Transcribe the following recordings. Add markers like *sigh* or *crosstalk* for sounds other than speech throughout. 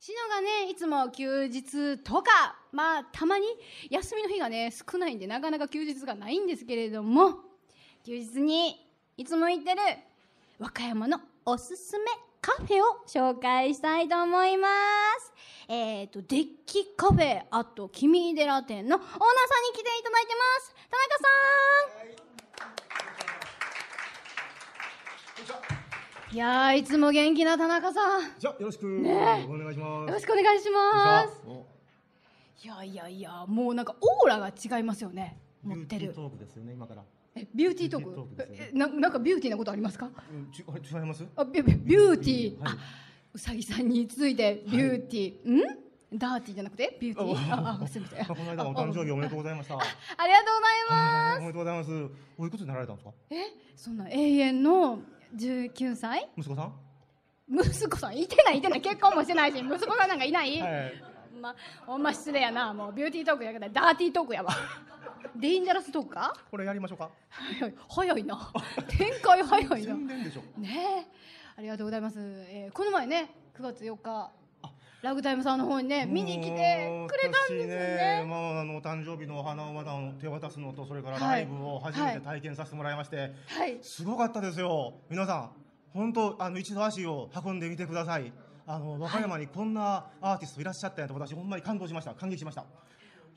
しのがね、いつも休日とか、まあ、たまに休みの日がね、少ないんで、なかなか休日がないんですけれども、休日にいつも行ってる和歌山のおすすめカフェを紹介したいと思います。えっ、ー、と、デッキカフェ、あと、君寺店のオーナーさんに来ていただいてます。田中さん、いやいつも元気な田中さん。じゃよろしく、お願いします。よろしくお願いします。いやいやいやもうなんかオーラが違いますよね。持ってる。ビューティートークですよね今から。えビューティートーク。ーーね、えななんかビューティーなことありますか。うん、ち違います。あビュビューティー、あうさぎさんについてビューティー、はい、ん。ダーティーじゃなくてビューティー。あ、あ、すみません。この間お誕生日おめでとうございました。ありがとうございます。おめでとうございます。おいくつになられたんですか。え、そんな永遠の19歳息子さん息子さんいてないいてない結婚もしてないし息子さんなんかいない、はい、ま、ほんま失礼やなもうビューティートークやけどダーティートークやわディンジャラストークかこれやりましょうか早いな展開早いなねえありがとうございます、えー、この前ね9月4日ラグタイムさんの方にね、見に来てくれたんですね。ねまあ、あの、お誕生日のお花をまだ手渡すのと、それからライブを初めて体験させてもらいまして、はい、すごかったですよ。皆さん、本当、あの、一度足を運んでみてください。あの、和歌山にこんなアーティストいらっしゃったんやと、私、ほんまに感動しました。感激しました。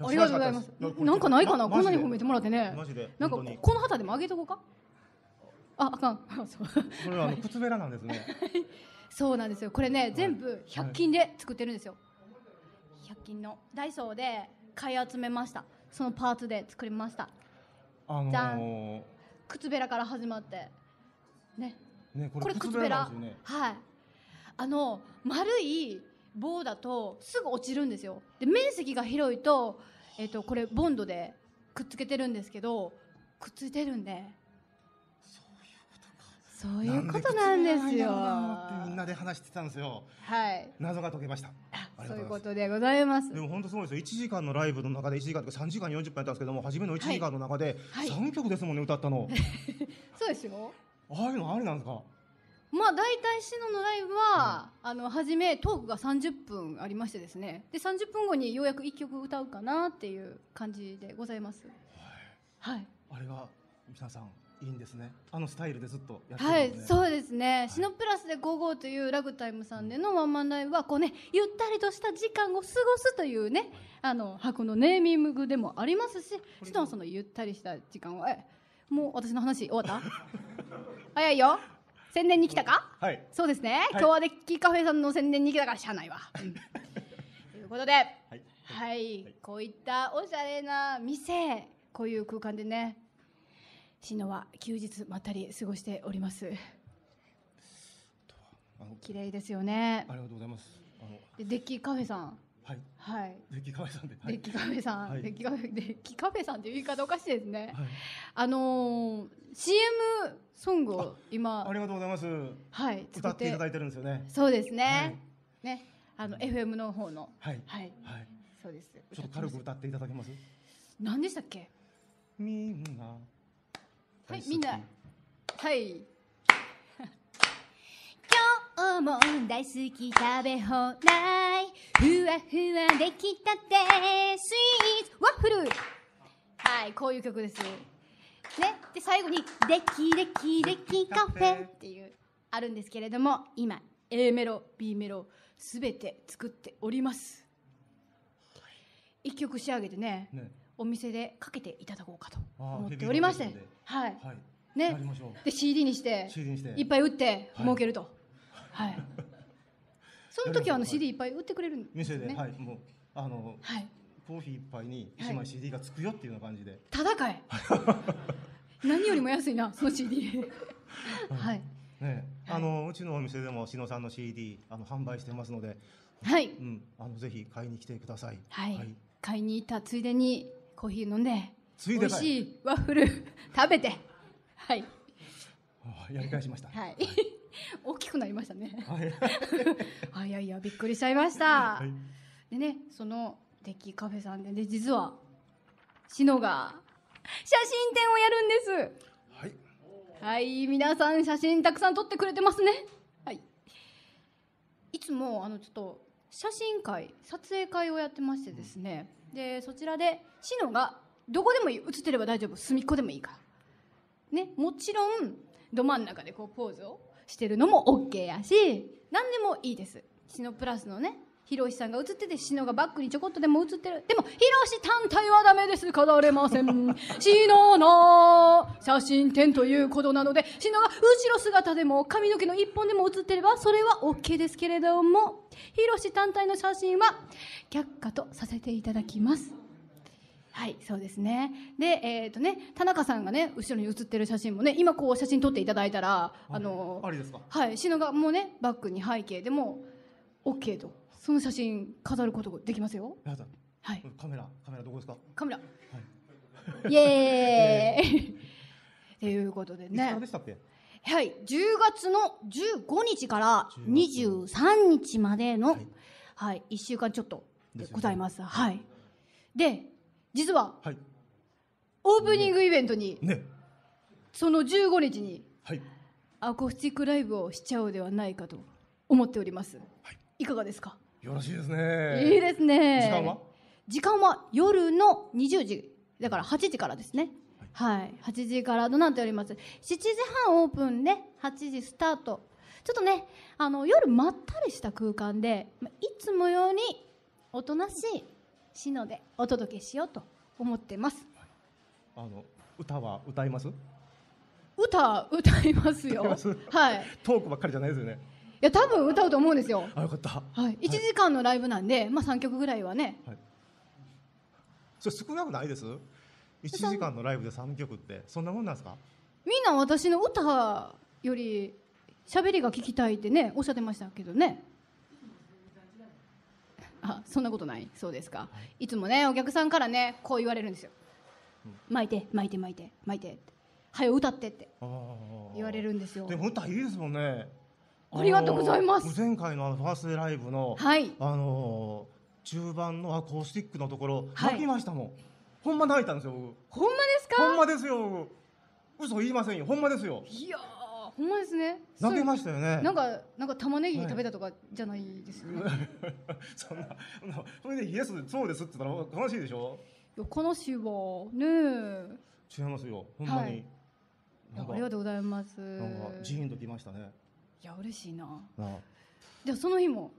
ありがとうございます。なんかないかな、こんなに褒めてもらってね。マジで。なんか、この旗でも上げとこうか。あ、あかん。これはあの靴べらなんですね。*laughs* そうなんですよこれね全部100均で作ってるんですよ100均のダイソーで買い集めましたそのパーツで作りましたあのー、靴べらから始まってねねこれ靴べら、ね、はいあの丸い棒だとすぐ落ちるんですよで面積が広いと,、えーとこれボンドでくっつけてるんですけどくっついてるんでそういうことなんですよ。ってみんなで話してたんですよ。はい。謎が解けました。そういうことでございます。でも本当すごいですよ。1時間のライブの中で1時間とか3時間40分やったんですけども、初めの1時間の中で3曲ですもんね、歌ったの。*laughs* そうですよ。ああいうのありなんですかまあ大体しののライブは、うん、あの初めトークが30分ありましてですねで30分後にようやく1曲歌うかなっていう感じでございますはい、はい、あれが皆さんいいんですね。あのスタイルでずっとやってる、ね、はい、そうですね。はい、シノプラスで55というラグタイムさんでのワンマンライブはこうね、ゆったりとした時間を過ごすというね、あの箱のネーミングでもありますし、しかもそのゆったりした時間はえ、もう私の話終わった？*laughs* 早いよ。宣伝に来たか？はい。そうですね。はい、今日はデッキカフェさんの宣伝に来たからし内は。*laughs* ということで、はい、はい、こういったおしゃれな店、こういう空間でね。シノは休日まったり過ごしております。綺麗ですよね。ありがとうございます。あのでデッキカフェさん。はい。はい。デッキカフェさんで。デッキカフェさん、はい、デッキカフェ、デッキカフェさんっていう言い方おかしいですね。はい、あのー、CM ソングを今あ。ありがとうございます。はい。歌っていただいてるんですよね。そうですね。はい、ね、あの FM の方の。はい。はい。はい。そうです。ちょっと軽く歌っていただけます。何でしたっけ。みんなはい、みんな。はい。*laughs* 今日も大好き食べ放題。ふわふわできたてスイーツ。ワッフル。はい、こういう曲です。ね、で最後に「できできできカフェ」っていうあるんですけれども今 A メロ B メロすべて作っております一曲仕上げてね、ね、お店でかけていただこうかと思っておりまして、はい、はい、ね、で CD にして、CD にしていっぱい売って儲けると、はい、はい、その時はあの CD いっぱい売ってくれるんです、ね、店で、はい、もうあの、はい、コーヒーいっぱいに1枚 CD がつくよっていうような感じで、ただかい何よりも安いなその CD はい、ねあのうちのお店でも篠さんの CD あの販売してますのではい、うん、あのぜひ買いに来てください、はい、買いに行ったついでにコーヒー飲んでついで美味しいワッフル *laughs* 食べてはいやり返しましたはい、*laughs* 大きくなりましたねはい *laughs* いやいやびっくりしちゃいました、はい、でねそのデッキカフェさんでね実は志乃が写真展をやるんですはいはい皆さん写真たくさん撮ってくれてますねはいいつもあのちょっと写真会撮影会をやってましてですね、うん、でそちらで志乃がどこでもいい映ってれば大丈夫隅っこでもいいからねもちろんど真ん中でこうポーズをしてるのも OK やし何でもいいですシノプラスのねヒロシさんが映っててシノがバックにちょこっとでも映ってるでもヒロシ単体はダメです飾れませんシノ *laughs* の写真展ということなのでシノが後ろ姿でも髪の毛の一本でも映ってればそれは OK ですけれどもヒロシ単体の写真は却下とさせていただきますはい、そうですね。で、えっ、ー、とね、田中さんがね、後ろに写ってる写真もね、今こう写真撮っていただいたら、あのあれですかはい、篠がもうね、バックに背景でも、OK と、その写真飾ることができますよ。やだ。はい。カメラ、カメラどこですかカメラ。はい、イエーイ *laughs* *laughs* ということでね。でしたっけはい、10月の15日から23日までの、はい、はい、1週間ちょっとでございます。すね、はい。で、実は、はい、オープニングイベントに、ね、その15日に、はい、アコースティックライブをしちゃうではないかと思っております、はい、いかがですかよろしいですねいいですね時間は時間は夜の20時だから8時からですねはい、8時からとなっております7時半オープンで8時スタートちょっとねあの夜まったりした空間でいつもようにおとなしい志のでお届けしようと思ってます。あの歌は歌います？歌歌いますよ。はい。トークばっかりじゃないですよね。いや多分歌うと思うんですよ。あよかった。はい。一、時間のライブなんで、まあ三曲ぐらいはね。はい。それ少なくないです？一時間のライブで三曲ってそんなもんなんですか？みんな私の歌より喋りが聞きたいってねおっしゃってましたけどね。あそんなことないそうですか、い、つもねお客さんからねこう言われるんですよ、巻いて巻いて巻いて巻いてってはよ歌ってって言われるんですよでも歌いいですもんねありがとうございます前回のあのファーストライブの、はい、あの中盤のアコースティックのところ、は泣きましたもんほんま泣いたんですよほんまですかほんまですよ嘘言いませんよほんまですよいやほんまですね投げましたよねなんかなんか玉ねぎ食べたとかじゃないですよね、はい、*laughs* そんなそれでイエスそうですって言ったら悲しいでしょいや悲しいわねえ。違いますよほんまに、はい、ありがとうございますなんかジーンときましたねいや嬉しいなでもその日も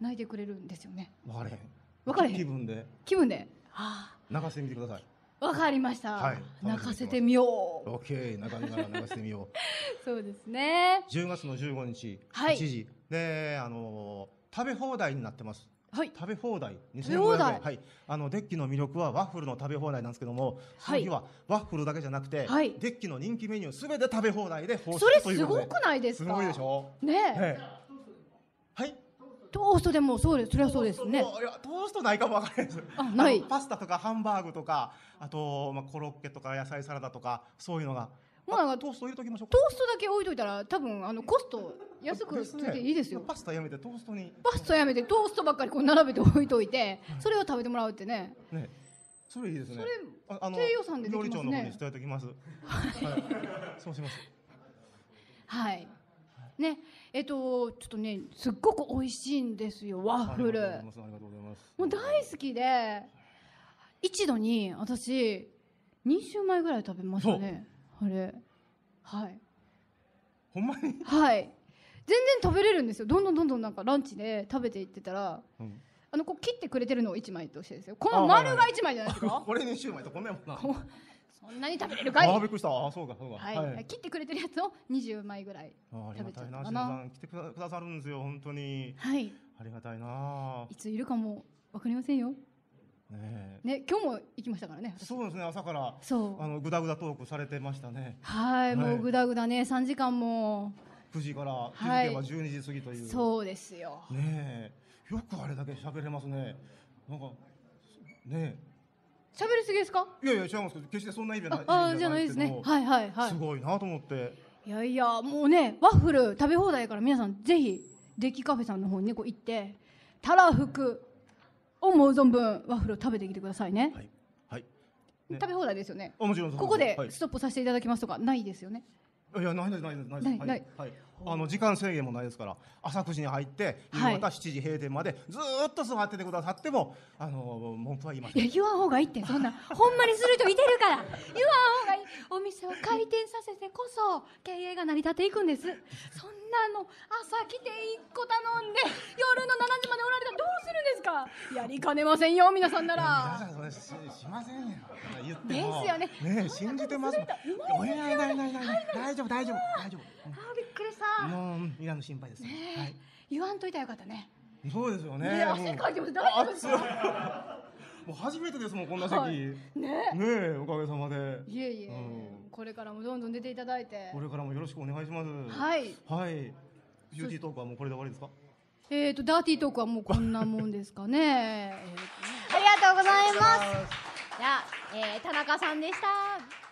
泣いてくれるんですよねわかれへん分かれへん気分で気分で、はあ、泣かせてみてくださいわかりました、はい、泣かせてみよう OK 泣かせながら泣かせてみよう *laughs* そうですね10月の15日1時、で、あのー、食べ放題になってますはい、食べ放題食べ放題、はい、あのデッキの魅力はワッフルの食べ放題なんですけども、はい、その日はワッフルだけじゃなくて、はい、デッキの人気メニューすべて食べ放題で放送というそれすごくないですかすごいでしょねえ、ねトーストでもそうですそれはそうですねトーストないかもわからないですあないパスタとかハンバーグとかあと、まあ、コロッケとか野菜サラダとかそういうのがまあ、トースト入れときましょうトーストだけ置いといたら多分あのコスト安くついていいですよ、ね、パスタやめてトーストにパスタやめてトーストばっかりこう並べて置いといて、それを食べてもらうってねねそれいいですねそれ低予算で、ね、料理長の方に伝えおきますはい、そうしますはいねえっと、ちょっとね、すっごく美味しいんですよ、ワッフル。ありがとうございます。もう大好きで、一度に私、2週前ぐらい食べましたね、あれ。はい。ほんまにはい。全然食べれるんですよ。どんどんどんどんなんかランチで食べていってたら、うんあのこう切ってくれてるのを1枚としてですよこの丸が1枚じゃないですか *laughs* これにシューマイとこんなもんなそんなに食べれるかいああびっくりしたあそうかそうか、はい、はい、切ってくれてるやつを二十枚ぐらい食べちゃったかな来てくださるんですよ本当にはいありがたいないついるかもわかりませんよねね、今日も行きましたからね。そうですね、朝から。そう。あの、ぐだぐだトークされてましたね。はい、もうぐだぐだね、三時間も。9時から気づけば12時過ぎという。そうですよ。ねよくあれだけ喋れますね。なんか、ね喋りすぎですかいやいや違いますけど決してそんな意味はないああじゃないですねはいはいはいすごいなと思っていやいやもうねワッフル食べ放題から皆さんぜひデッキカフェさんの方にねこう行ってたらふく思う存分ワッフルを食べてきてくださいね、はいはいね、食べ放題ですよねもちろんここでストップさせていただきますとかないですよね、いやないですないですないですない、はい、はい、あの時間制限もないですから朝9時に入って夕方7時閉店までずっと座っててくださってもあの文句は言いません言わん方がいいってそんな *laughs* ほんまにする人いてるから言わん方がいいお店を開店させてこそ経営が成り立っていくんですそんなの朝来て1個頼んで夜の7時までおられたらどうするんですかやりかねませんよ皆さんなら皆さんそれししませんよ言ってもですよねね信じてますもんいいいいい大丈夫大丈夫大丈夫あびっくりしたなもういらぬ心配です、ねはい、言わんといたよかったねそうですよねね汗かいてま大丈夫ですかもう初めてですもんこんな席、はい、ねねおかげさまでいえいえ、うん、これからもどんどん出ていただいてこれからもよろしくお願いしますはいはいビューティートークはもうこれで終わりですかえっ、ー、とダーティートークはもうこんなもんですかね *laughs* えありがとうございますじゃあ、えー、田中さんでした